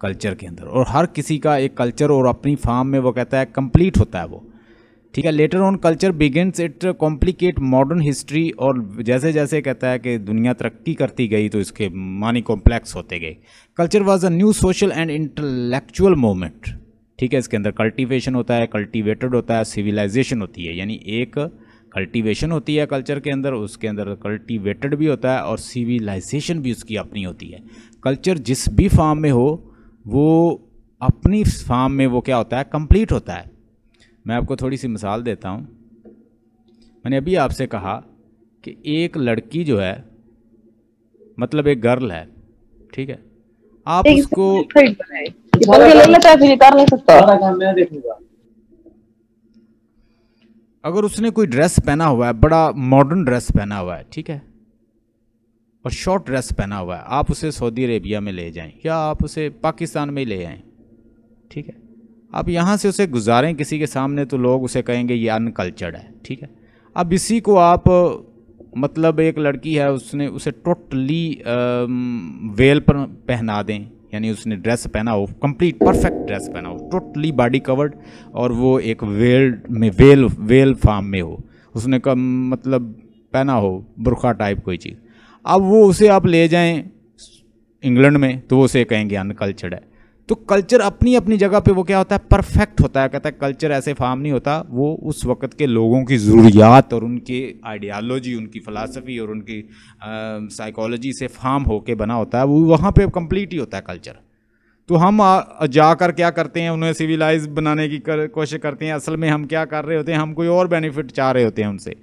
culture के अंदर और हर किसी का एक कल्चर और अपनी फार्म में वो कहता है कंप्लीट होता है वो ठीक है later on culture begins it complicate modern history और जैसे जैसे कहता है कि दुनिया तरक्की करती गई तो इसके मानी कॉम्प्लेक्स होते गए culture was a new social and intellectual moment ठीक है इसके अंदर कल्टिवेशन होता है कल्टिवेटेड होता है सिविलाइजेशन होती है यानी एक कल्टिवेशन होती है कल्चर के अंदर उसके अंदर कल्टिवेटेड भी होता है और सिविलाइजेशन भी उसकी अपनी होती है कल्चर जिस भी फार्म में हो वो अपनी फार्म में वो क्या होता है कंप्लीट होता है मैं आपको थोड़ी सी मिसाल देता हूँ मैंने अभी आपसे कहा कि एक लड़की जो है मतलब एक गर्ल है ठीक है आप उसको अगर उसने कोई ड्रेस पहना हुआ है बड़ा मॉडर्न ड्रेस पहना हुआ है ठीक है और शॉर्ट ड्रेस पहना हुआ है आप उसे सऊदी अरेबिया में ले जाएं या आप उसे पाकिस्तान में ले आएँ ठीक है आप यहाँ से उसे गुजारें किसी के सामने तो लोग उसे कहेंगे ये अनकल्चर्ड है ठीक है अब इसी को आप मतलब एक लड़की है उसने उसे टोटली वेल पर पहना दें यानी उसने ड्रेस पहना हो कंप्लीट परफेक्ट ड्रेस पहना हो टोटली बॉडी कवर्ड और वो एक वेल में वेल वेल फार्म में हो उसने कम मतलब पहना हो बुरखा टाइप कोई चीज़ अब वो उसे आप ले जाएं इंग्लैंड में तो वो उसे कहेंगे अनकल्चर्ड है तो कल्चर अपनी अपनी जगह पे वो क्या होता है परफेक्ट होता है कहता है कल्चर ऐसे फार्म नहीं होता वो उस वक्त के लोगों की ज़रूरियात और उनके आइडियालॉजी उनकी फ़िलासफ़ी और उनकी साइकोलॉजी से फार्म होके बना होता है वो वहाँ पर कम्प्लीट ही होता है कल्चर तो हम जाकर क्या करते हैं उन्हें सिविलाइज बनाने की कर, कोशिश करते हैं असल में हम क्या कर रहे होते हैं हम कोई और बेनिफिट चाह रहे होते हैं उनसे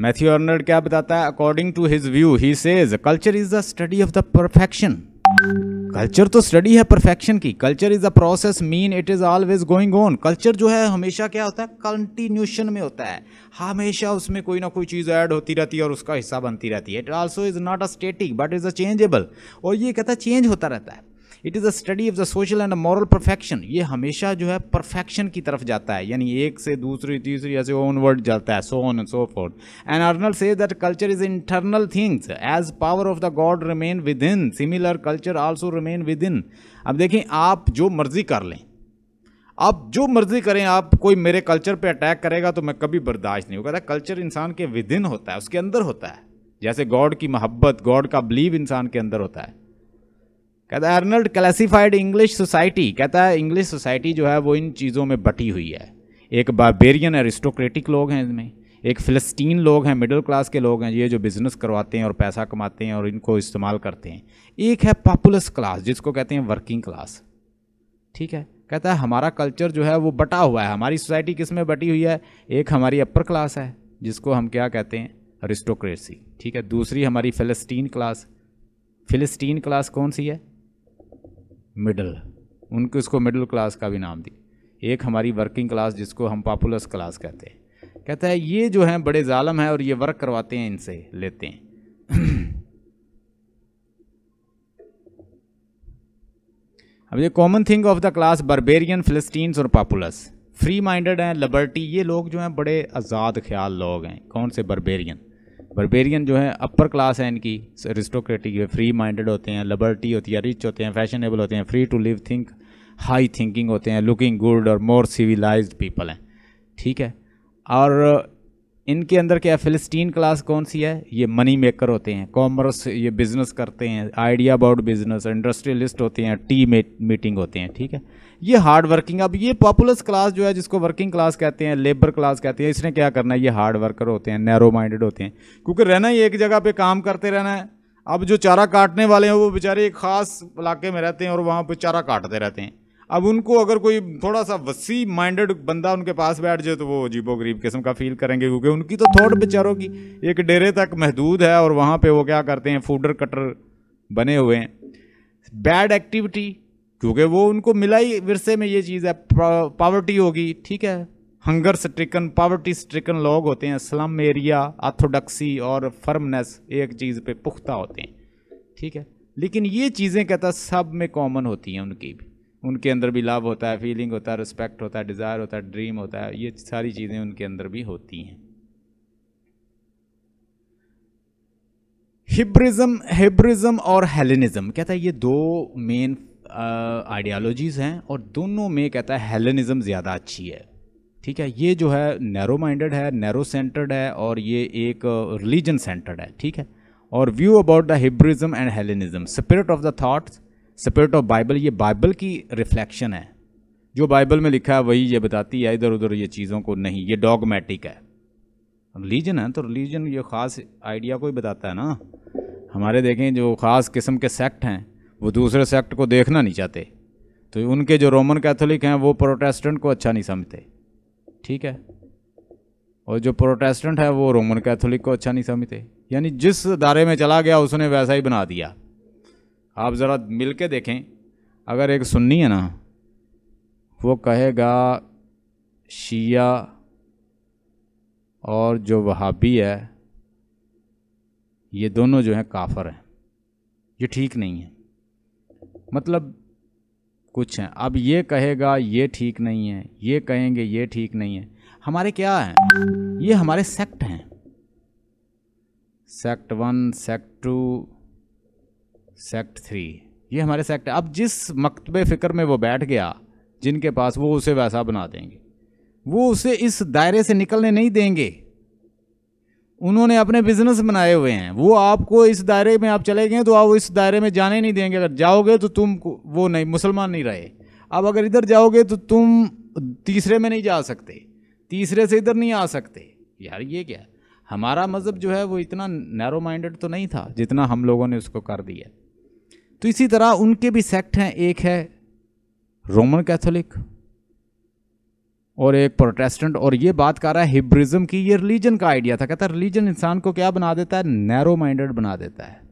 मैथ्यू अर्नल्ड क्या बताता है according to his view he says culture is the study of the perfection culture तो स्टडी है परफेक्शन की culture is a process mean it is always going on culture जो है हमेशा क्या होता है कंटिन्यूशन में होता है हमेशा उसमें कोई ना कोई चीज़ ऐड होती रहती है और उसका हिस्सा बनती रहती है it also is not a static but is a changeable और ये कहता है चेंज होता रहता है it is a study of the social and moral perfection ये हमेशा जो है परफेक्शन की तरफ जाता है यानी एक से दूसरी तीसरी ऐसे ओन वर्ड जाता है so on so forth and Arnold says that culture is internal things as power of the god remain within similar culture also remain within अब देखें आप जो मर्जी कर लें आप जो मर्जी करें आप कोई मेरे कल्चर पे अटैक करेगा तो मैं कभी बर्दाश्त नहीं होगा कल्चर इंसान के विदिन होता है उसके अंदर होता है जैसे गॉड की मोहब्बत गॉड का बिलीव इंसान के अंदर होता है कहता है अर्नल्ड क्लासिफाइड इंग्लिश सोसाइटी कहता है इंग्लिश सोसाइटी जो है वो इन चीज़ों में बटी हुई है एक बाबेरियन एरिस्टोक्रेटिक लोग हैं इसमें एक फ़िलस्तीन लोग हैं मिडिल क्लास के लोग हैं ये जो बिज़नेस करवाते हैं और पैसा कमाते हैं और इनको इस्तेमाल करते हैं एक है पॉपुलस क्लास जिसको कहते हैं वर्किंग क्लास ठीक है कहता है हमारा कल्चर जो है वो बटा हुआ है हमारी सोसाइटी किस में बटी हुई है एक हमारी अपर क्लास है जिसको हम क्या कहते हैं अरिस्टोक्रेसी ठीक है दूसरी हमारी फ़िलस्तीन क्लास फ़िलस्तीन क्लास कौन सी है मिडल उनको इसको मिडिल क्लास का भी नाम दी एक हमारी वर्किंग क्लास जिसको हम पॉपुलस क्लास कहते हैं कहता है ये जो हैं बड़े ालम हैं और ये वर्क करवाते हैं इनसे लेते हैं अब ये common thing of the class barbarian philistines और पॉपुलस फ्री माइंडेड हैं लिबर्टी ये लोग जो हैं बड़े आज़ाद ख्याल लोग हैं कौन से बर्बेरियन बर्बेरियन जो है अपर क्लास है इनकी एरिस्टोक्रेटिक है फ्री माइंडेड होते हैं लिबर्टी होती है रिच होते हैं फैशनेबल होते हैं free to live think high thinking होते हैं लुकिंग गुड और मोर सिविलाइज्ड पीपल हैं ठीक है और इनके अंदर क्या फिलिस्तीन क्लास कौन सी है ये मनी मेकर होते हैं कॉमर्स ये बिजनेस करते हैं आइडिया अबाउट बिजनेस इंडस्ट्रियलिस्ट होते हैं टी मीटिंग होते हैं ठीक है ये हार्ड वर्किंग अब ये पॉपुलस क्लास जो है जिसको वर्किंग क्लास कहते हैं लेबर क्लास कहते हैं इसने क्या करना है ये हार्ड वर्कर होते हैं नैरो माइंडेड होते हैं क्योंकि रहना ही एक जगह पर काम करते रहना है अब जो चारा काटने वाले हैं वो बेचारे एक खास इलाके में रहते हैं और वहाँ पर चारा काटते रहते हैं अब उनको अगर कोई थोड़ा सा वसी माइंडेड बंदा उनके पास बैठ जाए तो वो अजीबो गरीब किस्म का फील करेंगे क्योंकि उनकी तो थॉट बेचारों की एक डेरे तक महदूद है और वहाँ पे वो क्या करते हैं फूडर कटर बने हुए हैं बैड एक्टिविटी क्योंकि वो उनको मिला ही विरसे में ये चीज़ है पावर्टी होगी ठीक है हंगर स्ट्रिकन पावर्टी स्ट्रिकन लोग होते हैं स्लम एरिया आर्थोडक्सी और फर्मनेस एक चीज़ पे पुख्ता होते हैं ठीक है लेकिन ये चीज़ें कहता सब में कॉमन होती हैं उनकी भी उनके अंदर भी लव होता है फीलिंग होता है रिस्पेक्ट होता है डिज़ायर होता है ड्रीम होता है ये सारी चीज़ें उनके अंदर भी होती हैं हिब्रिज्म हिब्रिज्म और हेलेनिज्म कहता है ये दो मेन आइडियालॉजीज़ हैं और दोनों में कहता है हेलेनिज्म ज़्यादा अच्छी है ठीक है ये जो है नैरो माइंडेड है नैरो सेंटर्ड है और ये एक रिलीजन सेंटर्ड है ठीक है और view about the Hebraism and Hellenism spirit of the thoughts spirit of Bible ये बाइबल की रिफ्लेक्शन है जो बाइबल में लिखा है वही ये बताती है इधर उधर ये चीज़ों को नहीं ये डॉगमेटिक है रिलीजन है तो रिलीजन ये ख़ास आइडिया को ही बताता है ना हमारे देखें जो ख़ास किस्म के सेक्ट हैं वो दूसरे सेक्ट को देखना नहीं चाहते तो उनके जो रोमन कैथोलिक हैं वो प्रोटेस्टेंट को अच्छा नहीं समझते ठीक है और जो प्रोटेस्टेंट है वो रोमन कैथोलिक को अच्छा नहीं समझते यानी जिस दायरे में चला गया उसने वैसा ही बना दिया आप ज़रा मिल के देखें अगर एक सुन्नी है ना वो कहेगा शिया और जो वहाबी है ये दोनों जो हैं काफ़र हैं ये ठीक नहीं है मतलब कुछ हैं अब ये कहेगा ये ठीक नहीं है ये कहेंगे ये ठीक नहीं है हमारे क्या हैं ये हमारे सेक्ट हैं sect one sect two sect three ये हमारे सेक्ट अब जिस मकतब फ़िक्र में वो बैठ गया जिनके पास वो उसे वैसा बना देंगे वो उसे इस दायरे से निकलने नहीं देंगे उन्होंने अपने बिजनेस बनाए हुए हैं वो आपको इस दायरे में आप चले गए तो आप इस दायरे में जाने नहीं देंगे अगर जाओगे तो तुम वो नहीं मुसलमान नहीं रहे अब अगर इधर जाओगे तो तुम तीसरे में नहीं जा सकते तीसरे से इधर नहीं आ सकते यार ये क्या हमारा मज़हब जो है वो इतना नैरो माइंडेड तो नहीं था जितना हम लोगों ने उसको कर दिया तो इसी तरह उनके भी सेक्ट हैं एक है रोमन कैथोलिक और एक प्रोटेस्टेंट और ये बात कर रहा है हिब्रिज्म की ये रिलीजन का आइडिया था कहता है रिलीजन इंसान को क्या बना देता है नैरो माइंडेड बना देता है